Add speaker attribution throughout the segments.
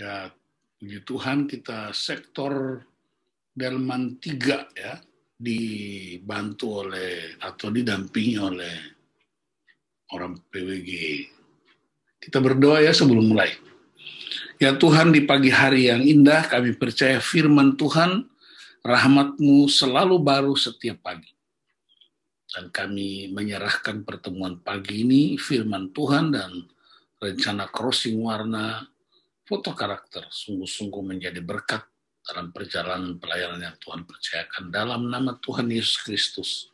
Speaker 1: Ya, puji Tuhan kita sektor Delman 3 ya, dibantu oleh atau didampingi oleh orang PWG. Kita berdoa ya sebelum mulai. Ya Tuhan di pagi hari yang indah kami percaya firman Tuhan rahmatmu selalu baru setiap pagi. Dan kami menyerahkan pertemuan pagi ini firman Tuhan dan rencana crossing warna foto karakter sungguh-sungguh menjadi berkat dalam perjalanan pelayanan yang Tuhan percayakan dalam nama Tuhan Yesus Kristus.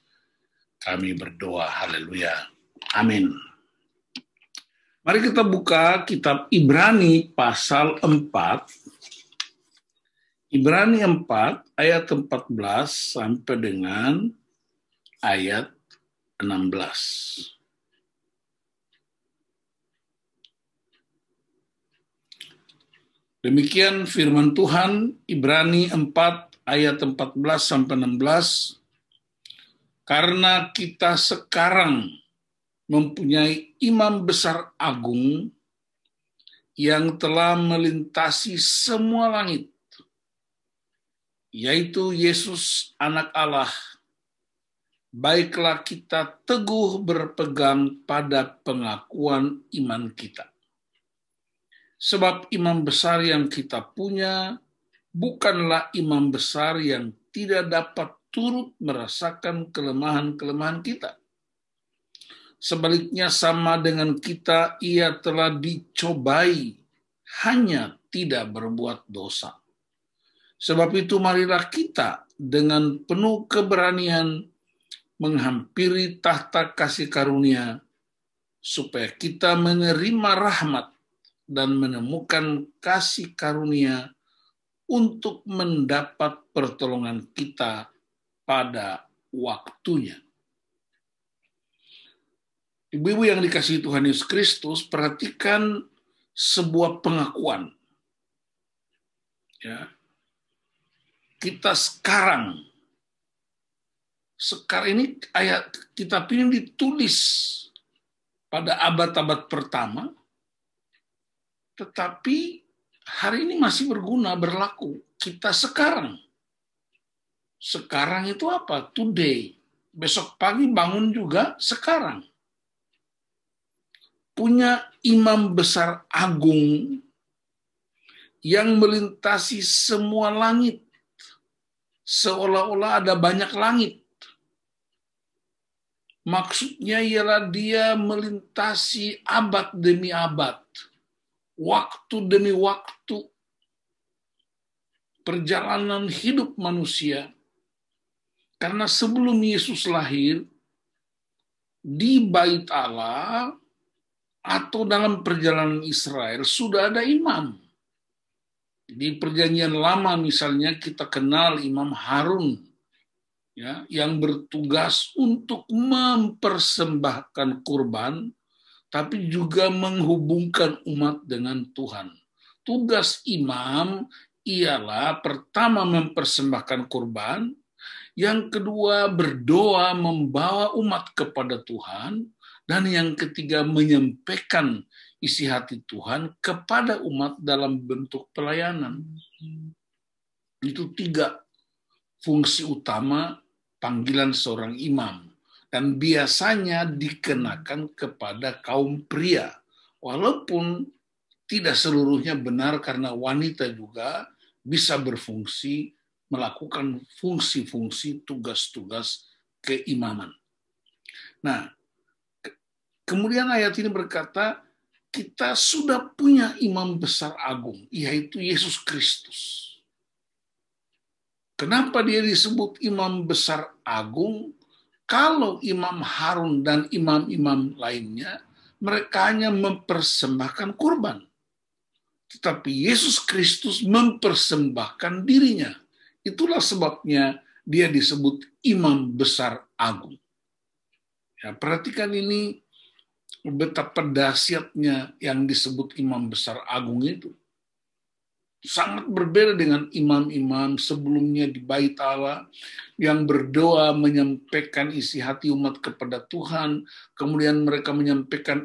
Speaker 1: Kami berdoa, haleluya. Amin. Mari kita buka kitab Ibrani pasal 4. Ibrani 4 ayat 14 sampai dengan ayat 16. Demikian firman Tuhan Ibrani 4 ayat 14 sampai 16. Karena kita sekarang mempunyai imam besar agung yang telah melintasi semua langit, yaitu Yesus anak Allah. Baiklah kita teguh berpegang pada pengakuan iman kita Sebab imam besar yang kita punya bukanlah imam besar yang tidak dapat turut merasakan kelemahan-kelemahan kita. Sebaliknya sama dengan kita, ia telah dicobai, hanya tidak berbuat dosa. Sebab itu marilah kita dengan penuh keberanian menghampiri tahta kasih karunia, supaya kita menerima rahmat dan menemukan kasih karunia untuk mendapat pertolongan kita pada waktunya. Ibu-ibu yang dikasihi Tuhan Yesus Kristus, perhatikan sebuah pengakuan. Ya. Kita sekarang sekarang ini ayat kitab ini ditulis pada abad-abad pertama tetapi hari ini masih berguna, berlaku. Kita sekarang. Sekarang itu apa? Today. Besok pagi bangun juga sekarang. Punya imam besar agung yang melintasi semua langit. Seolah-olah ada banyak langit. Maksudnya ialah dia melintasi abad demi abad waktu demi waktu perjalanan hidup manusia karena sebelum Yesus lahir di bait Allah atau dalam perjalanan Israel sudah ada imam. Di perjanjian lama misalnya kita kenal Imam Harun ya yang bertugas untuk mempersembahkan kurban tapi juga menghubungkan umat dengan Tuhan. Tugas imam ialah pertama mempersembahkan kurban, yang kedua berdoa membawa umat kepada Tuhan, dan yang ketiga menyampaikan isi hati Tuhan kepada umat dalam bentuk pelayanan. Itu tiga fungsi utama panggilan seorang imam dan biasanya dikenakan kepada kaum pria. Walaupun tidak seluruhnya benar karena wanita juga bisa berfungsi melakukan fungsi-fungsi tugas-tugas keimaman. Nah, kemudian ayat ini berkata, kita sudah punya imam besar agung, yaitu Yesus Kristus. Kenapa dia disebut imam besar agung? Kalau Imam Harun dan imam-imam lainnya, mereka hanya mempersembahkan kurban. Tetapi Yesus Kristus mempersembahkan dirinya. Itulah sebabnya dia disebut imam besar agung. Ya, perhatikan ini betapa dahsyatnya yang disebut imam besar agung itu sangat berbeda dengan imam-imam sebelumnya di Bait Allah yang berdoa menyampaikan isi hati umat kepada Tuhan, kemudian mereka menyampaikan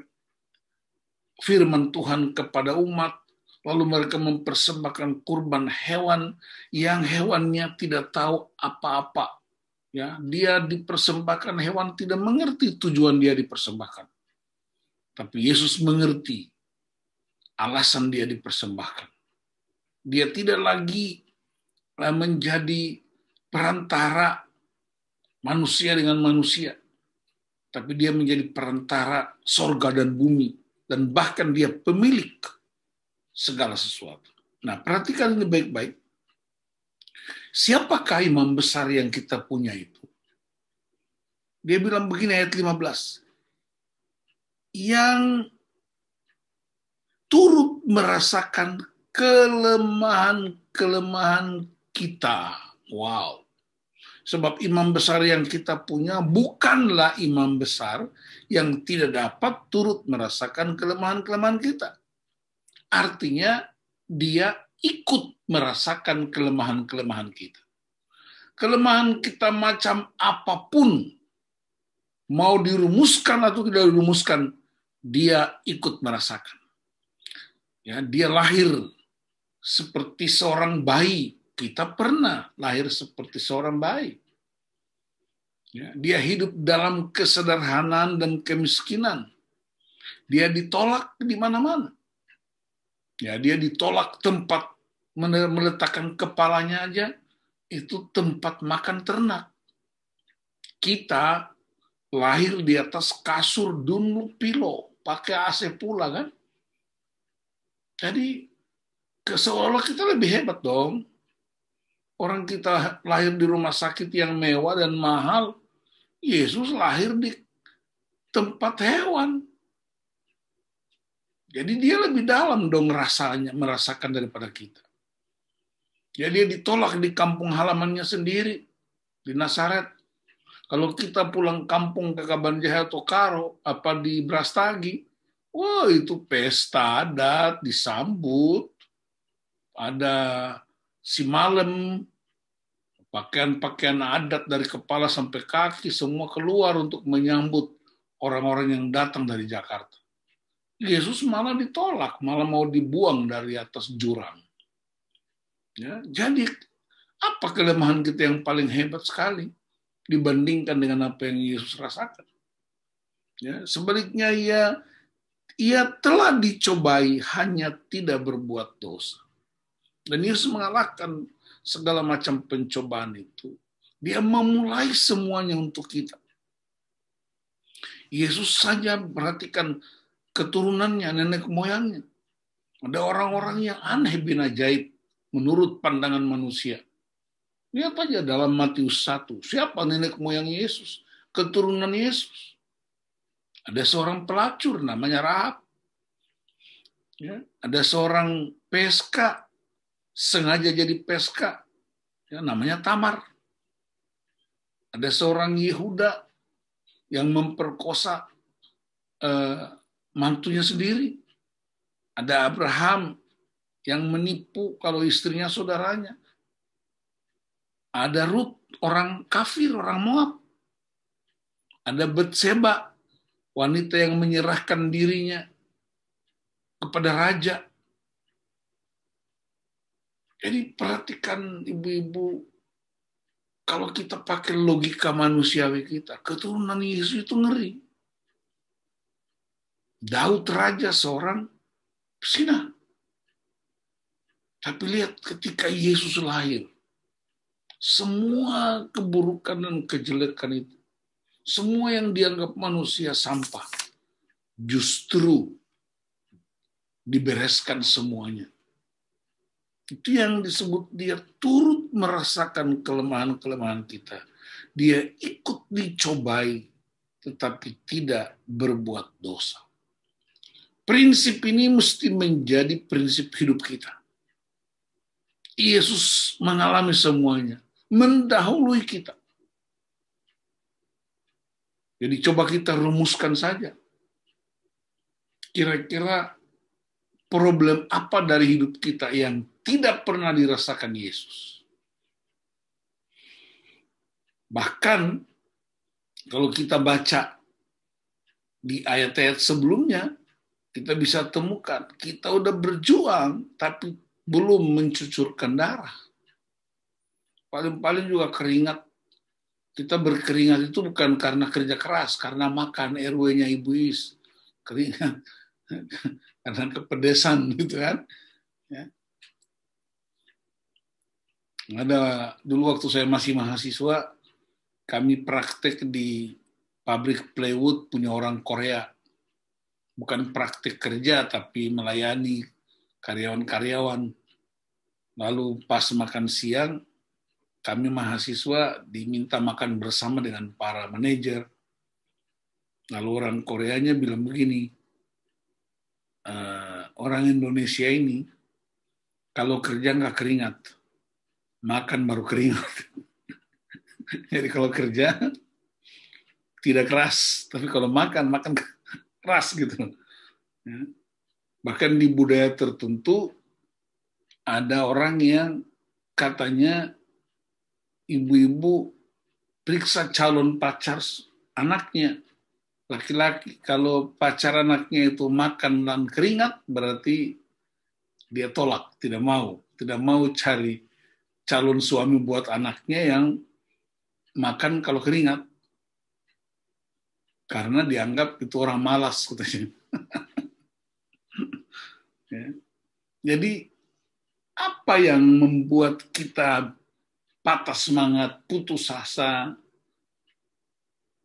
Speaker 1: firman Tuhan kepada umat, lalu mereka mempersembahkan kurban hewan yang hewannya tidak tahu apa-apa. Ya, dia dipersembahkan hewan tidak mengerti tujuan dia dipersembahkan. Tapi Yesus mengerti alasan dia dipersembahkan dia tidak lagi eh, menjadi perantara manusia dengan manusia, tapi dia menjadi perantara sorga dan bumi, dan bahkan dia pemilik segala sesuatu. Nah, perhatikan ini baik-baik. Siapakah imam besar yang kita punya itu? Dia bilang begini ayat 15. Yang turut merasakan kelemahan-kelemahan kita. Wow. Sebab imam besar yang kita punya bukanlah imam besar yang tidak dapat turut merasakan kelemahan-kelemahan kita. Artinya dia ikut merasakan kelemahan-kelemahan kita. Kelemahan kita macam apapun, mau dirumuskan atau tidak dirumuskan, dia ikut merasakan. Ya, dia lahir seperti seorang bayi. Kita pernah lahir seperti seorang bayi. Ya, dia hidup dalam kesederhanaan dan kemiskinan. Dia ditolak di mana-mana. Ya, dia ditolak tempat meletakkan kepalanya aja itu tempat makan ternak. Kita lahir di atas kasur dunlu pilo, pakai AC pula kan. Jadi seolah kita lebih hebat dong. Orang kita lahir di rumah sakit yang mewah dan mahal, Yesus lahir di tempat hewan. Jadi dia lebih dalam dong rasanya merasakan daripada kita. Jadi ya, dia ditolak di kampung halamannya sendiri di Nasaret. Kalau kita pulang kampung ke Kabanjahe atau Karo apa di Brastagi, wah itu pesta adat disambut ada si malam, pakaian-pakaian adat dari kepala sampai kaki semua keluar untuk menyambut orang-orang yang datang dari Jakarta. Yesus malah ditolak, malah mau dibuang dari atas jurang. Ya, jadi apa kelemahan kita yang paling hebat sekali dibandingkan dengan apa yang Yesus rasakan? Ya, sebaliknya ia ia telah dicobai hanya tidak berbuat dosa. Dan Yesus mengalahkan segala macam pencobaan itu. Dia memulai semuanya untuk kita. Yesus saja perhatikan keturunannya, nenek moyangnya. Ada orang-orang yang aneh bin ajaib menurut pandangan manusia. Lihat aja dalam Matius 1, siapa nenek moyang Yesus? Keturunan Yesus. Ada seorang pelacur namanya Rahab. Ya, ada seorang peska sengaja jadi peska, ya, namanya Tamar. Ada seorang Yehuda yang memperkosa eh, mantunya sendiri. Ada Abraham yang menipu kalau istrinya saudaranya. Ada Ruth, orang kafir, orang Moab. Ada Betseba, wanita yang menyerahkan dirinya kepada raja jadi perhatikan ibu-ibu, kalau kita pakai logika manusiawi kita, keturunan Yesus itu ngeri. Daud Raja seorang Sina. Tapi lihat ketika Yesus lahir, semua keburukan dan kejelekan itu, semua yang dianggap manusia sampah, justru dibereskan semuanya itu yang disebut dia turut merasakan kelemahan-kelemahan kita. Dia ikut dicobai, tetapi tidak berbuat dosa. Prinsip ini mesti menjadi prinsip hidup kita. Yesus mengalami semuanya, mendahului kita. Jadi coba kita rumuskan saja. Kira-kira problem apa dari hidup kita yang tidak pernah dirasakan Yesus. Bahkan kalau kita baca di ayat-ayat sebelumnya, kita bisa temukan kita udah berjuang tapi belum mencucurkan darah. Paling-paling juga keringat. Kita berkeringat itu bukan karena kerja keras, karena makan RW-nya Ibu Is. Keringat karena kepedesan gitu kan. Ya. Ada dulu waktu saya masih mahasiswa, kami praktek di pabrik plywood punya orang Korea. Bukan praktek kerja, tapi melayani karyawan-karyawan. Lalu pas makan siang, kami mahasiswa diminta makan bersama dengan para manajer. Lalu orang Koreanya bilang begini, uh, orang Indonesia ini kalau kerja nggak keringat, makan baru keringat. Jadi kalau kerja tidak keras, tapi kalau makan makan keras gitu. Ya. Bahkan di budaya tertentu ada orang yang katanya ibu-ibu periksa calon pacar anaknya laki-laki kalau pacar anaknya itu makan dan keringat berarti dia tolak, tidak mau, tidak mau cari calon suami buat anaknya yang makan kalau keringat. Karena dianggap itu orang malas katanya. Ya. Jadi apa yang membuat kita patah semangat, putus asa,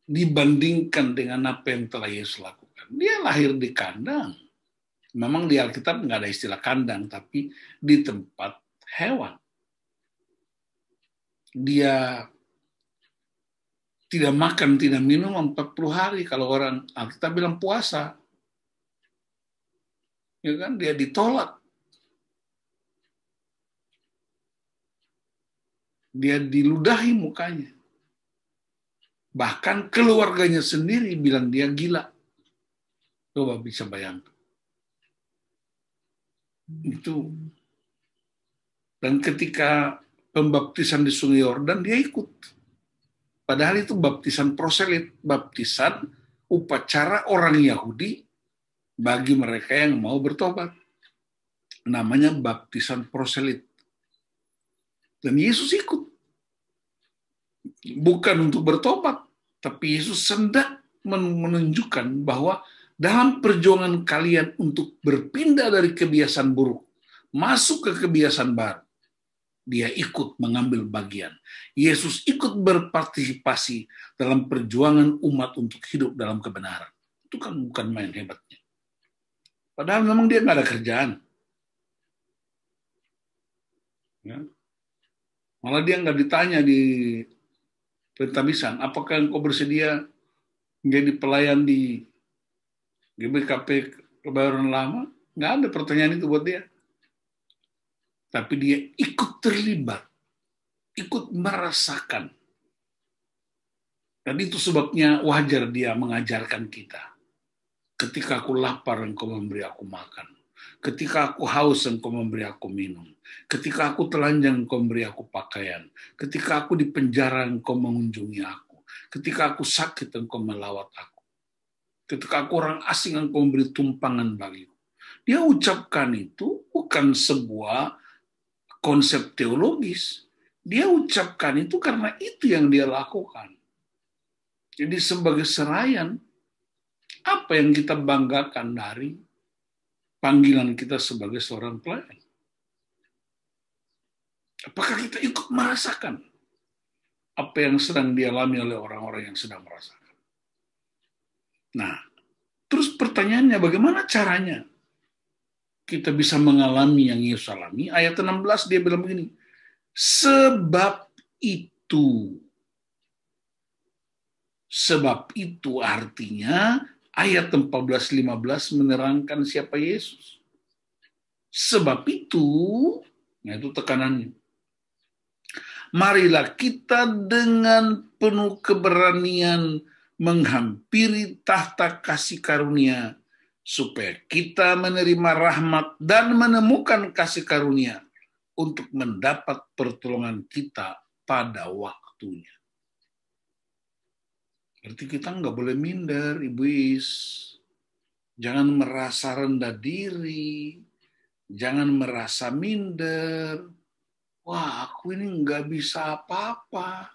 Speaker 1: dibandingkan dengan apa yang telah Yesus lakukan. Dia lahir di kandang. Memang di Alkitab nggak ada istilah kandang, tapi di tempat hewan. Dia tidak makan, tidak minum 40 hari. Kalau orang Alkitab bilang puasa. Ya kan? Dia ditolak. Dia diludahi mukanya Bahkan keluarganya sendiri bilang dia gila. Coba bisa bayangkan. Itu. Dan ketika pembaptisan di Sungai Yordan, dia ikut. Padahal itu baptisan proselit, baptisan upacara orang Yahudi bagi mereka yang mau bertobat. Namanya baptisan proselit. Dan Yesus ikut. Bukan untuk bertobat, tapi Yesus sendak menunjukkan bahwa dalam perjuangan kalian untuk berpindah dari kebiasaan buruk masuk ke kebiasaan baru, dia ikut mengambil bagian. Yesus ikut berpartisipasi dalam perjuangan umat untuk hidup dalam kebenaran. Itu kan bukan main hebatnya. Padahal memang dia nggak ada kerjaan. Ya. Malah dia nggak ditanya di pentamisan. Apakah engkau bersedia menjadi pelayan di GBKP Kebayoran Lama? Nggak ada pertanyaan itu buat dia. Tapi dia ikut terlibat, ikut merasakan. Dan itu sebabnya wajar dia mengajarkan kita. Ketika aku lapar, engkau memberi aku makan. Ketika aku haus, engkau memberi aku minum. Ketika aku telanjang, engkau memberi aku pakaian. Ketika aku di penjara, engkau mengunjungi aku. Ketika aku sakit, engkau melawat aku. Ketika aku orang asing, engkau memberi tumpangan bagiku. Dia ucapkan itu bukan sebuah konsep teologis. Dia ucapkan itu karena itu yang dia lakukan. Jadi sebagai serayan, apa yang kita banggakan dari panggilan kita sebagai seorang pelayan? Apakah kita ikut merasakan apa yang sedang dialami oleh orang-orang yang sedang merasakan? Nah, terus pertanyaannya bagaimana caranya kita bisa mengalami yang Yesus alami? Ayat 16 dia bilang begini, sebab itu sebab itu artinya ayat 14-15 menerangkan siapa Yesus. Sebab itu, nah itu tekanannya. Marilah kita dengan penuh keberanian menghampiri tahta kasih karunia supaya kita menerima rahmat dan menemukan kasih karunia untuk mendapat pertolongan kita pada waktunya. Berarti kita nggak boleh minder, ibu Ibuis. Jangan merasa rendah diri, jangan merasa minder. Wah, aku ini nggak bisa apa-apa.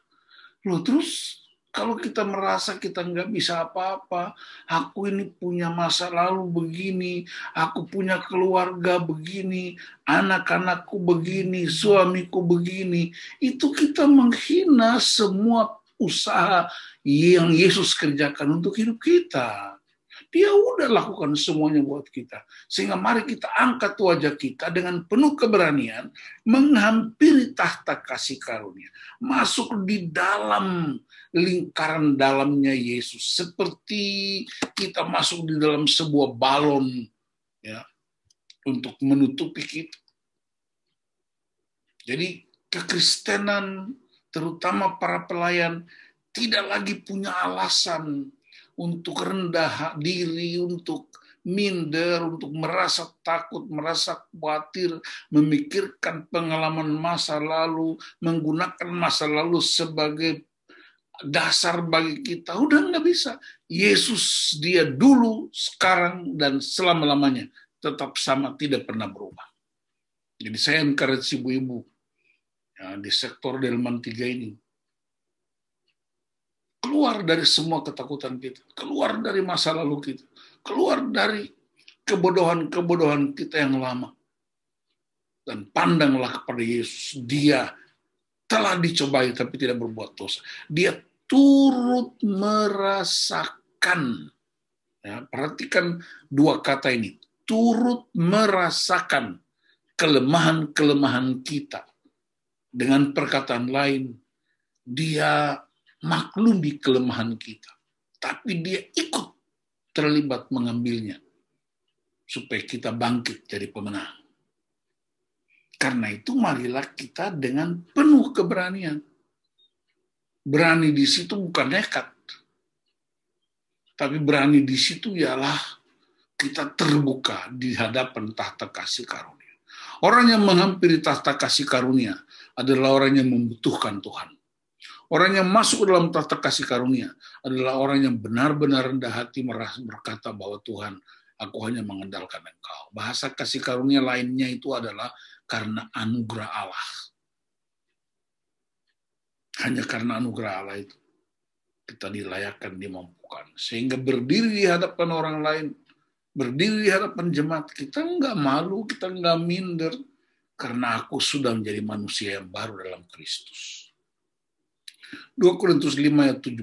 Speaker 1: Loh, terus kalau kita merasa kita nggak bisa apa-apa, aku ini punya masa lalu begini, aku punya keluarga begini, anak-anakku begini, suamiku begini, itu kita menghina semua usaha yang Yesus kerjakan untuk hidup kita. Dia udah lakukan semuanya buat kita. Sehingga mari kita angkat wajah kita dengan penuh keberanian menghampiri tahta kasih karunia. Masuk di dalam lingkaran dalamnya Yesus. Seperti kita masuk di dalam sebuah balon ya untuk menutupi kita. Jadi kekristenan terutama para pelayan, tidak lagi punya alasan untuk rendah diri, untuk minder, untuk merasa takut, merasa khawatir, memikirkan pengalaman masa lalu, menggunakan masa lalu sebagai dasar bagi kita. Udah nggak bisa. Yesus dia dulu, sekarang, dan selama-lamanya tetap sama, tidak pernah berubah. Jadi saya encourage ibu-ibu, ya, di sektor Delman 3 ini. Keluar dari semua ketakutan kita, keluar dari masa lalu kita, keluar dari kebodohan-kebodohan kita yang lama. Dan pandanglah kepada Yesus, dia telah dicobai tapi tidak berbuat dosa. Dia turut merasakan. Ya, perhatikan dua kata ini. Turut merasakan kelemahan-kelemahan kita. Dengan perkataan lain, dia maklumi kelemahan kita. Tapi dia ikut terlibat mengambilnya. Supaya kita bangkit jadi pemenang. Karena itu marilah kita dengan penuh keberanian. Berani di situ bukan nekat. Tapi berani di situ ialah kita terbuka di hadapan tahta kasih karunia. Orang yang menghampiri tahta kasih karunia adalah orang yang membutuhkan Tuhan. Orang yang masuk dalam tata kasih karunia adalah orang yang benar-benar rendah hati merasa berkata bahwa Tuhan, aku hanya mengandalkan Engkau. Bahasa kasih karunia lainnya itu adalah karena anugerah Allah. Hanya karena anugerah Allah itu kita dilayakkan, dimampukan. Sehingga berdiri di hadapan orang lain, berdiri di hadapan jemaat, kita nggak malu, kita nggak minder, karena aku sudah menjadi manusia yang baru dalam Kristus. 2 Korintus 5 ayat 17.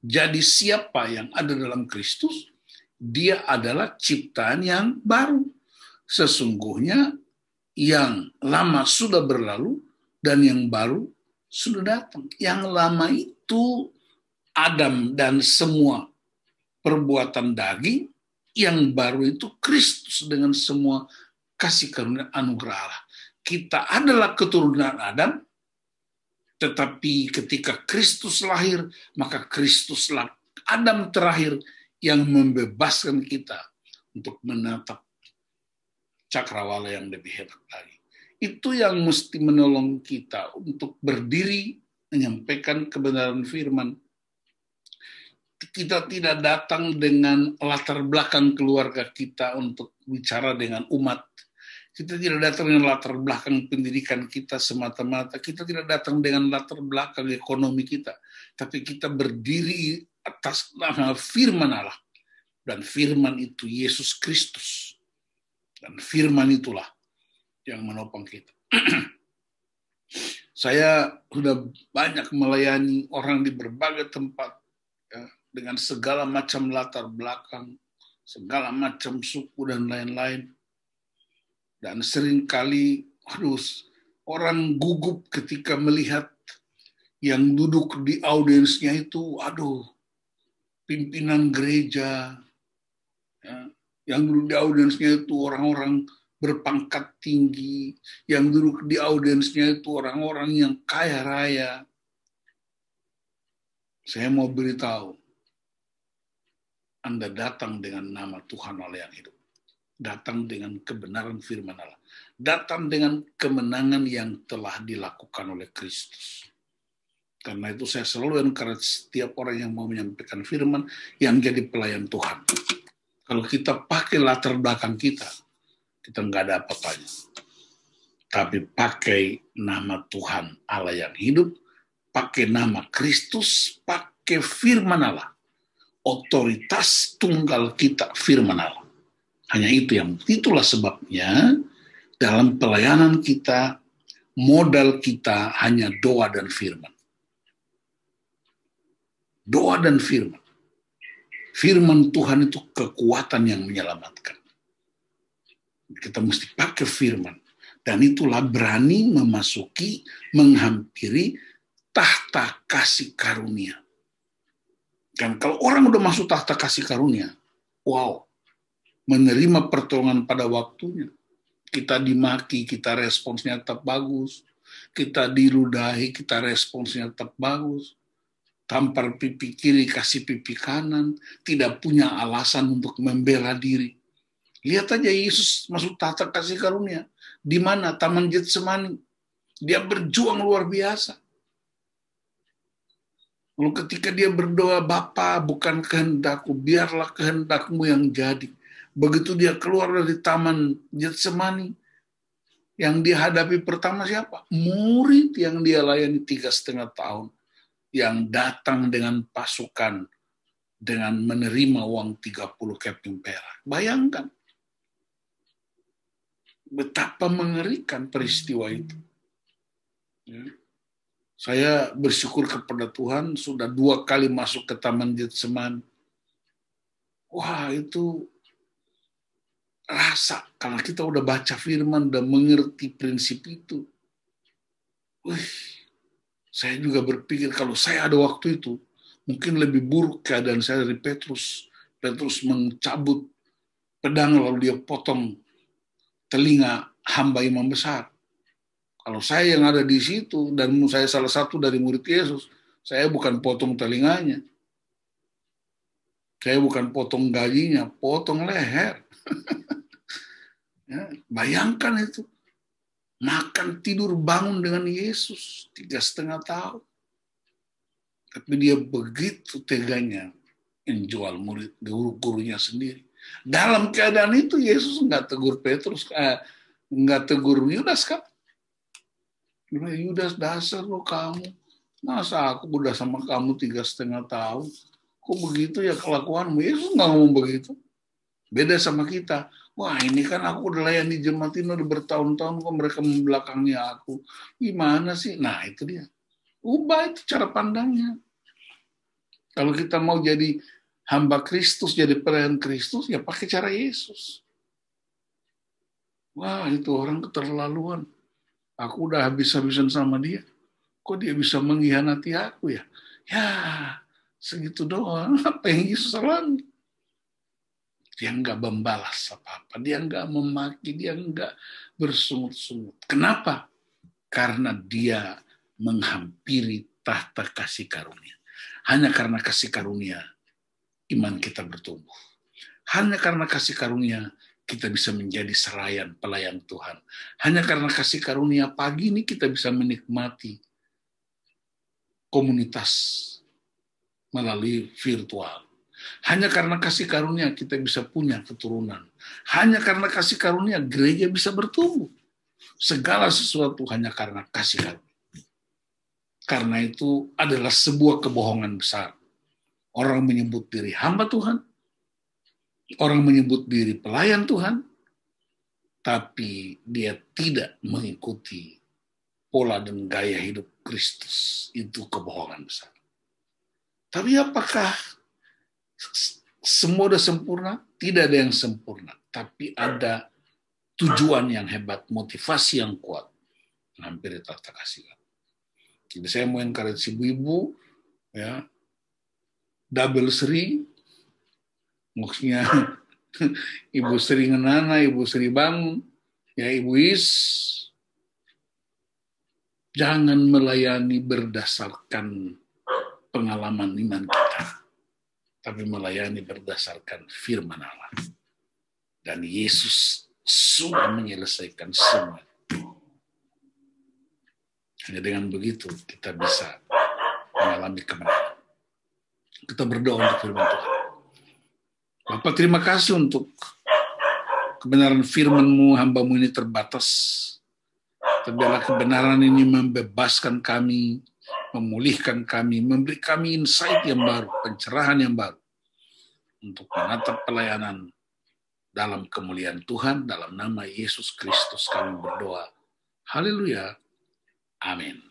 Speaker 1: Jadi siapa yang ada dalam Kristus, dia adalah ciptaan yang baru. Sesungguhnya yang lama sudah berlalu dan yang baru sudah datang. Yang lama itu Adam dan semua perbuatan daging, yang baru itu Kristus dengan semua kasih karunia anugerah Allah kita adalah keturunan Adam, tetapi ketika Kristus lahir, maka Kristuslah Adam terakhir yang membebaskan kita untuk menatap cakrawala yang lebih hebat lagi. Itu yang mesti menolong kita untuk berdiri menyampaikan kebenaran firman. Kita tidak datang dengan latar belakang keluarga kita untuk bicara dengan umat, kita tidak datang dengan latar belakang pendidikan kita semata-mata. Kita tidak datang dengan latar belakang ekonomi kita. Tapi kita berdiri atas nama firman Allah. Dan firman itu Yesus Kristus. Dan firman itulah yang menopang kita. Saya sudah banyak melayani orang di berbagai tempat ya, dengan segala macam latar belakang, segala macam suku dan lain-lain dan seringkali harus orang gugup ketika melihat yang duduk di audiensnya itu, aduh, pimpinan gereja, ya, yang duduk di audiensnya itu orang-orang berpangkat tinggi, yang duduk di audiensnya itu orang-orang yang kaya raya. Saya mau beritahu, Anda datang dengan nama Tuhan oleh yang hidup datang dengan kebenaran firman Allah, datang dengan kemenangan yang telah dilakukan oleh Kristus. Karena itu saya selalu karena setiap orang yang mau menyampaikan firman yang jadi pelayan Tuhan. Kalau kita pakai latar belakang kita, kita nggak ada apa-apanya. Tapi pakai nama Tuhan Allah yang hidup, pakai nama Kristus, pakai firman Allah. Otoritas tunggal kita firman Allah. Hanya itu yang itulah sebabnya dalam pelayanan kita modal kita hanya doa dan firman. Doa dan firman. Firman Tuhan itu kekuatan yang menyelamatkan. Kita mesti pakai firman. Dan itulah berani memasuki, menghampiri tahta kasih karunia. Dan kalau orang udah masuk tahta kasih karunia, wow, menerima pertolongan pada waktunya. Kita dimaki, kita responsnya tetap bagus. Kita diludahi, kita responsnya tetap bagus. Tampar pipi kiri, kasih pipi kanan. Tidak punya alasan untuk membela diri. Lihat aja Yesus masuk tata kasih karunia. Di mana? Taman Jetsemani. Dia berjuang luar biasa. Lalu ketika dia berdoa, Bapak bukan kehendakku, biarlah kehendakmu yang jadi Begitu dia keluar dari taman Getsemani, yang dihadapi pertama siapa? Murid yang dia layani tiga setengah tahun, yang datang dengan pasukan, dengan menerima uang 30 keping perak. Bayangkan, betapa mengerikan peristiwa itu. Ya. Saya bersyukur kepada Tuhan sudah dua kali masuk ke Taman Getseman. Wah itu rasa karena kita udah baca firman dan mengerti prinsip itu. Wih, saya juga berpikir kalau saya ada waktu itu, mungkin lebih buruk keadaan saya dari Petrus. Petrus mencabut pedang lalu dia potong telinga hamba imam besar. Kalau saya yang ada di situ dan saya salah satu dari murid Yesus, saya bukan potong telinganya. Saya bukan potong gajinya, potong leher. Ya, bayangkan itu. Makan, tidur, bangun dengan Yesus. Tiga setengah tahun. Tapi dia begitu teganya menjual murid guru-gurunya sendiri. Dalam keadaan itu Yesus nggak tegur Petrus, eh, nggak tegur Yudas kan? Yudas dasar lo kamu. Masa aku udah sama kamu tiga setengah tahun? Kok begitu ya kelakuanmu? Yesus nggak ngomong begitu. Beda sama kita. Wah ini kan aku udah layani ini udah bertahun-tahun kok mereka membelakangi aku. Gimana sih? Nah itu dia. Ubah itu cara pandangnya. Kalau kita mau jadi hamba Kristus, jadi pelayan Kristus, ya pakai cara Yesus. Wah itu orang keterlaluan. Aku udah habis-habisan sama dia. Kok dia bisa mengkhianati aku ya? Ya segitu doang. Apa yang Yesus alami? Dia nggak membalas apa-apa. Dia nggak memaki. Dia nggak bersungut-sungut. Kenapa? Karena dia menghampiri tahta kasih karunia. Hanya karena kasih karunia, iman kita bertumbuh. Hanya karena kasih karunia, kita bisa menjadi serayan pelayan Tuhan. Hanya karena kasih karunia pagi ini kita bisa menikmati komunitas melalui virtual. Hanya karena kasih karunia kita bisa punya keturunan. Hanya karena kasih karunia gereja bisa bertumbuh. Segala sesuatu hanya karena kasih karunia. Karena itu adalah sebuah kebohongan besar. Orang menyebut diri hamba Tuhan, orang menyebut diri pelayan Tuhan, tapi dia tidak mengikuti pola dan gaya hidup Kristus. Itu kebohongan besar. Tapi apakah semua sudah sempurna, tidak ada yang sempurna, tapi ada tujuan yang hebat, motivasi yang kuat. Hampir tata kasihkan. Jadi saya mau yang encourage ibu-ibu, ya, double Sri, maksudnya Ibu Sri Ngenana, Ibu Sri Bangun, ya Ibu Is, jangan melayani berdasarkan pengalaman iman kita tapi melayani berdasarkan firman Allah. Dan Yesus sudah menyelesaikan semua. Hanya dengan begitu kita bisa mengalami kemenangan. Kita berdoa untuk firman Tuhan. Bapak terima kasih untuk kebenaran FirmanMu hambamu ini terbatas. Tapi kebenaran ini membebaskan kami memulihkan kami, memberi kami insight yang baru, pencerahan yang baru untuk menatap pelayanan dalam kemuliaan Tuhan dalam nama Yesus Kristus kami berdoa. Haleluya. Amin.